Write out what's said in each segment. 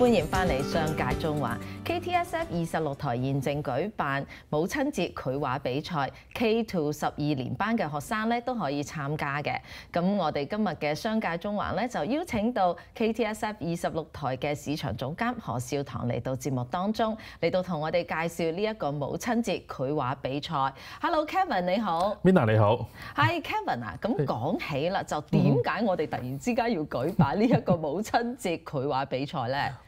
歡迎翻嚟《商界中環》，KTSF 二十六台現正舉辦母親節繪畫比賽 k Two 十二年班嘅學生咧都可以參加嘅。咁我哋今日嘅《商界中環》咧就邀請到 KTSF 二十六台嘅市場總監何少棠嚟到節目當中，嚟到同我哋介紹呢一個母親節繪畫比賽。Hello，Kevin 你好 m i n a 你好，係 Kevin 啊。咁講起啦，就點解我哋突然之間要舉辦呢一個母親節繪畫比賽咧？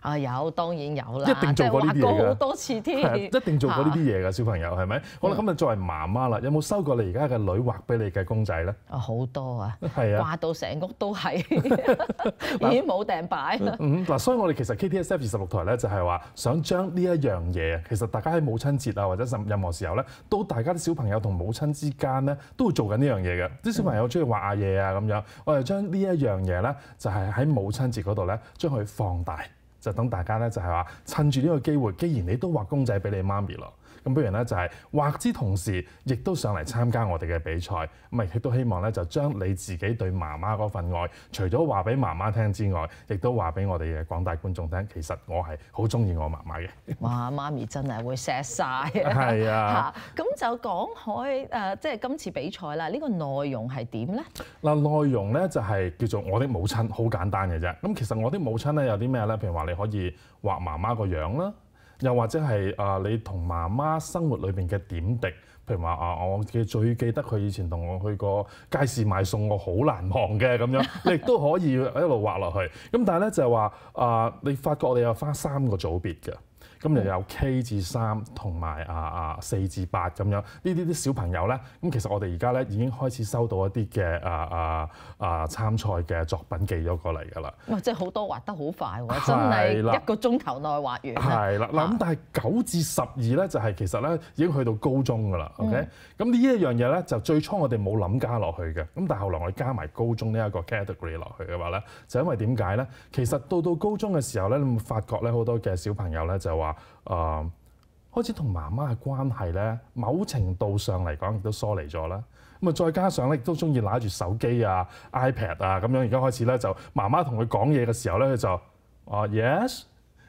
啊！有當然有啦，一定做過呢嘢好多次添，一定做過呢啲嘢㗎，小朋友係咪？好啦，咁啊作為媽媽啦，有冇收過你而家嘅女畫俾你嘅公仔咧？啊，好多啊，畫到成屋都係，已經冇訂擺啦。嗯，嗱，所以我哋其實 K T S F 二十六台咧，就係話想將呢一樣嘢啊，其實大家喺母親節啊，或者任任何時候咧，都大家啲小朋友同母親之間咧，都會做緊呢樣嘢嘅。啲小朋友中意畫下嘢啊咁樣，我哋將呢一樣嘢咧，就係喺母親節嗰度咧，將佢放大。就等大家咧，就係話趁住呢個機會，既然你都畫公仔俾你媽咪咯。咁不如咧，就係畫之同時，亦都上嚟參加我哋嘅比賽。咁亦都希望咧，就將你自己對媽媽嗰份愛，除咗話俾媽媽聽之外，亦都話俾我哋嘅廣大觀眾聽。其實我係好中意我媽媽嘅。哇！媽咪真係會錫晒。係啊。咁就講開誒，即係今次比賽啦。呢個內容係點咧？嗱，內容咧就係叫做我的母親，好簡單嘅啫。咁其實我的母親咧有啲咩咧？譬如話你可以畫媽媽個樣啦。又或者係啊，你同媽媽生活裏邊嘅點滴，譬如話啊，我嘅最記得佢以前同我去過街市買餸，我好難忘嘅咁樣，你亦都可以一路畫落去。咁但係咧就係話啊，你發覺我哋有翻三個組別嘅。今日有 K 至三同埋啊啊四至八咁樣，呢啲啲小朋友咧，咁其實我哋而家咧已經開始收到一啲嘅啊啊啊參賽嘅作品寄咗過嚟㗎啦。哇！即係好多畫得好快喎，真係一個鐘頭內畫完。係啦，嗱咁但係九至十二咧就係其實咧已經去到高中㗎啦。OK，咁呢一樣嘢咧就最初我哋冇諗加落去嘅，咁但係後來我哋加埋高中呢一個 category 落去嘅話咧，就因為點解咧？其實到到高中嘅時候咧，你會發覺咧好多嘅小朋友咧就話。啊，開始同媽媽嘅關係咧，某程度上嚟講亦都疏離咗啦。咁啊，再加上咧都中意拿住手機啊、iPad 啊咁樣，而家開始咧就媽媽同佢講嘢嘅時候咧，佢就啊 yes，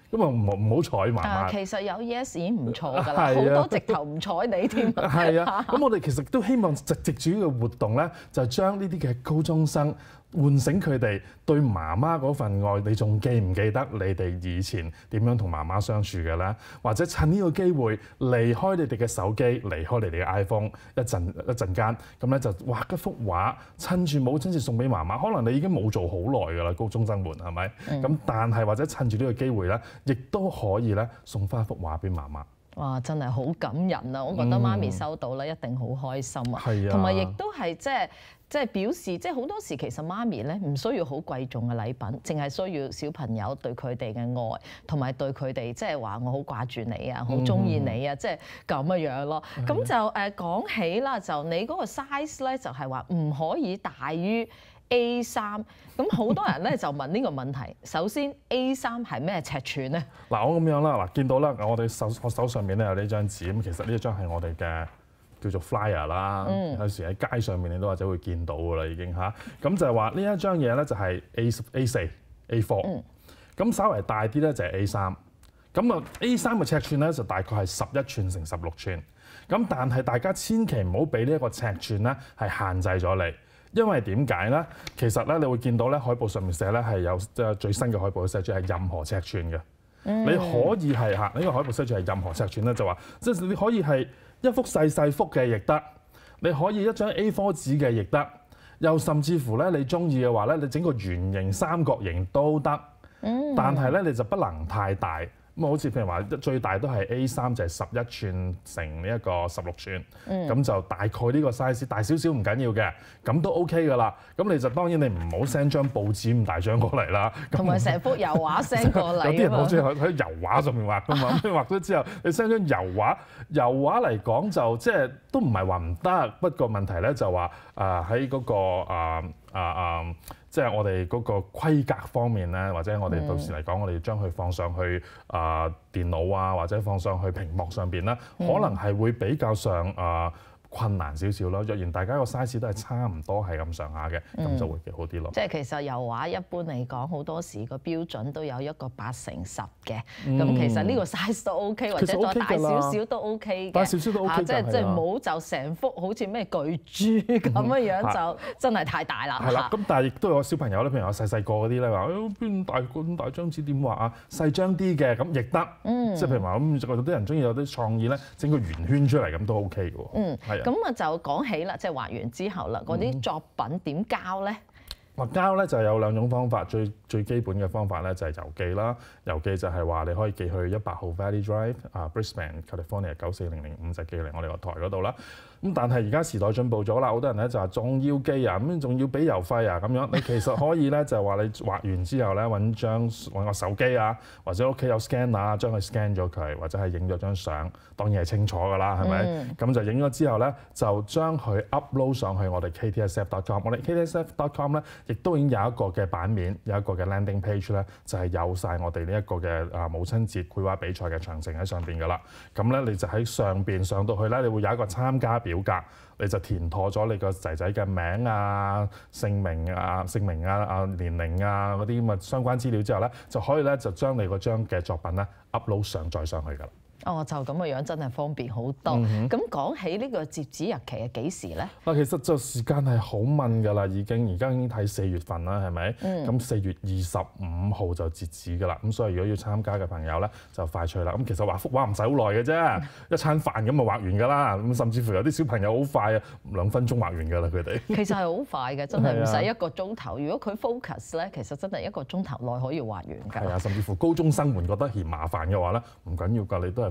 咁啊唔唔好彩媽媽。其實有 yes 已經唔錯㗎啦，好多直頭唔彩你添。係啊，咁我哋其實都希望直直主嘅活動咧，就將呢啲嘅高中生。喚醒佢哋對媽媽嗰份愛，你仲記唔記得你哋以前點樣同媽媽相處嘅咧？或者趁呢個機會離開你哋嘅手機，離開你哋嘅 iPhone 一陣一陣間，咁咧就畫一幅畫，趁住母親節送俾媽媽。可能你已經冇做好耐㗎啦，高中生活係咪？咁但係或者趁住呢個機會咧，亦都可以咧送翻一幅畫俾媽媽。哇！真係好感人啊！我覺得媽咪收到咧，一定好開心啊。係啊，同埋亦都係即係即係表示，即係好多時其實媽咪咧唔需要好貴重嘅禮品，淨係需要小朋友對佢哋嘅愛，同埋對佢哋即係話我好掛住你啊，好中意你啊，即係咁嘅樣咯。咁就誒講起啦，就你嗰個 size 咧，就係話唔可以大於。A 三咁好多人咧就問呢個問題，首先 A 三係咩尺寸咧？嗱，我咁樣啦，嗱，見到啦，我哋手我手上面咧有呢張紙，咁其實呢張係我哋嘅叫做 flyer 啦，嗯。有時喺街上面你都或者會見到噶啦，已經吓，咁就係話呢一張嘢咧就係 A A 四、A four，咁稍微大啲咧就係 A 三，咁啊 A 三嘅尺寸咧就大概係十一寸乘十六寸，咁但係大家千祈唔好俾呢一個尺寸咧係限制咗你。因為點解咧？其實咧，你會見到咧海報上面寫咧係有即係最新嘅海報嘅寫住係任何尺寸嘅。你可以係嚇呢個海報寫住係任何尺寸咧，就話即係你可以係一幅細細幅嘅亦得，你可以一張 A4 紙嘅亦得，又甚至乎咧你中意嘅話咧，你整個圓形、三角形都得。嗯，但係咧你就不能太大。咁好似譬如話，最大都係 A 三，就係十一寸乘呢一個十六寸，咁就大概呢個 size 大少少唔緊要嘅，咁都 O K 噶啦。咁你就當然你唔好 send 張報紙咁大張過嚟啦，同埋成幅油畫 send 過嚟。有啲人好中意喺喺油畫上面畫㗎嘛，畫咗之後你 send 張油畫，油畫嚟講就即係都唔係話唔得，不過問題咧就話啊喺嗰個啊啊！即係我哋嗰個規格方面咧，或者我哋到時嚟講，我哋將佢放上去啊電腦啊，或者放上去屏幕上邊咧，可能係會比較上啊。困難少少咯，若然大家個 size 都係差唔多係咁上下嘅，咁就會幾好啲咯。即係其實油畫一般嚟講，好多時個標準都有一個八成十嘅。咁其實呢個 size 都 OK，或者再大少少都 OK 嘅。大少少都 OK 即係即係冇就成幅好似咩巨豬 咁嘅樣就真係太大啦。係啦，咁但係亦都有小朋友咧，譬如我細細個嗰啲咧話，邊大咁大張紙點畫啊？細張啲嘅咁亦得。即係譬如話咁，有啲人中意有啲創意咧，整個圓圈出嚟咁都 OK 嘅嗯。係。咁啊，就講起啦，即係畫完之後啦，嗰啲作品點交咧？我膠咧就有兩種方法，最最基本嘅方法咧就係郵寄啦。郵寄就係話你可以寄去一百號 Valley Drive 啊，Brisbane California 九四零零五，就寄嚟我哋個台嗰度啦。咁但係而家時代進步咗啦，好多人咧就話仲要寄啊，咁仲要俾郵費啊，咁樣你其實可以咧就話你畫完之後咧揾張揾個手機啊，或者屋企有 scanner 將佢 scan 咗佢，或者係影咗張相，當然係清楚㗎啦，係咪？咁就影咗之後咧就將佢 upload 上去我哋 ktsf.com，我哋 ktsf.com 咧。亦都已經有一個嘅版面，有一個嘅 landing page 咧，就係有晒我哋呢一個嘅啊母親節繪畫比賽嘅詳情喺上邊噶啦。咁咧，你就喺上邊上到去咧，你會有一個參加表格，你就填妥咗你個仔仔嘅名啊、姓名啊、姓名啊、啊年齡啊嗰啲咁嘅相關資料之後咧，就可以咧就將你嗰張嘅作品咧 upload 上載上去噶啦。哦，就咁嘅樣真係方便好多。咁講起呢個截止日期係幾時咧？嗱，其實就時間係好慢噶啦，已經而家已經睇四月份啦，係咪？咁四月二十五號就截止噶啦。咁所以如果要參加嘅朋友咧，就快脆啦。咁其實畫幅畫唔使好耐嘅啫，一餐飯咁就畫完噶啦。咁甚至乎有啲小朋友好快啊，兩分鐘畫完噶啦佢哋。其實係好快嘅，真係 唔使一個鐘頭。如果佢 focus 咧，其實真係一個鐘頭內可以畫完㗎。係啊，甚至乎高中生們覺得嫌麻煩嘅話咧，唔緊要㗎，你都係。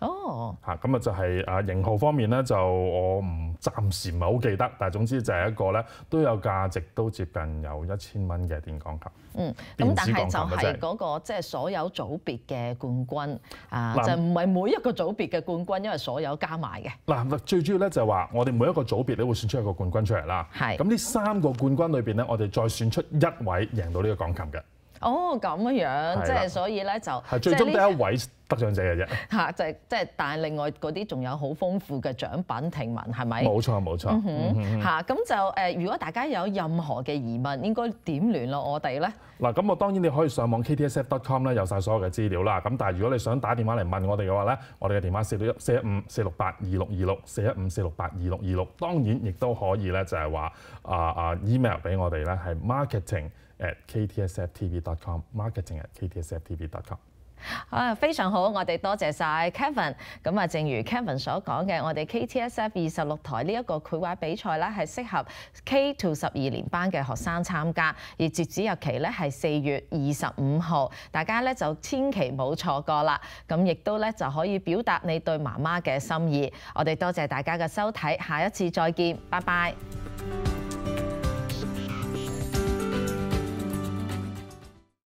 哦，嚇，咁啊就係啊型號方面咧，就我唔暫時唔係好記得，但係總之就係一個咧都有價值，都接近有一千蚊嘅電鋼琴。嗯，咁但係就係嗰個即係所有組別嘅冠軍啊，就唔係每一個組別嘅冠軍，因為所有加埋嘅。嗱，最主要咧就話我哋每一個組別都會選出一個冠軍出嚟啦。係。咁呢三個冠軍裏邊咧，我哋再選出一位贏到呢個鋼琴嘅。哦，咁樣，即係所以咧就係最終第一位。得獎者嘅啫嚇，就係即係，但係另外嗰啲仲有好豐富嘅獎品、聽聞，係咪？冇錯冇錯嚇，咁就誒，如果大家有任何嘅疑問，應該點聯絡我哋咧？嗱，咁我當然你可以上網 ktsf dot com 咧，有晒所有嘅資料啦。咁但係如果你想打電話嚟問我哋嘅話咧，我哋嘅電話四一五四六八二六二六四一五四六八二六二六，當然亦都可以咧，就係話啊啊 email 俾我哋咧，係 marketing at ktsf tv dot com，marketing at ktsf tv dot com。啊，非常好！我哋多謝晒 Kevin。咁啊，正如 Kevin 所講嘅，我哋 K T S F 二十六台呢一個繪畫比賽啦，係適合 K to 十二年班嘅學生參加。而截止日期咧係四月二十五號，大家咧就千祈冇錯過啦。咁亦都咧就可以表達你對媽媽嘅心意。我哋多謝大家嘅收睇，下一次再見，拜拜。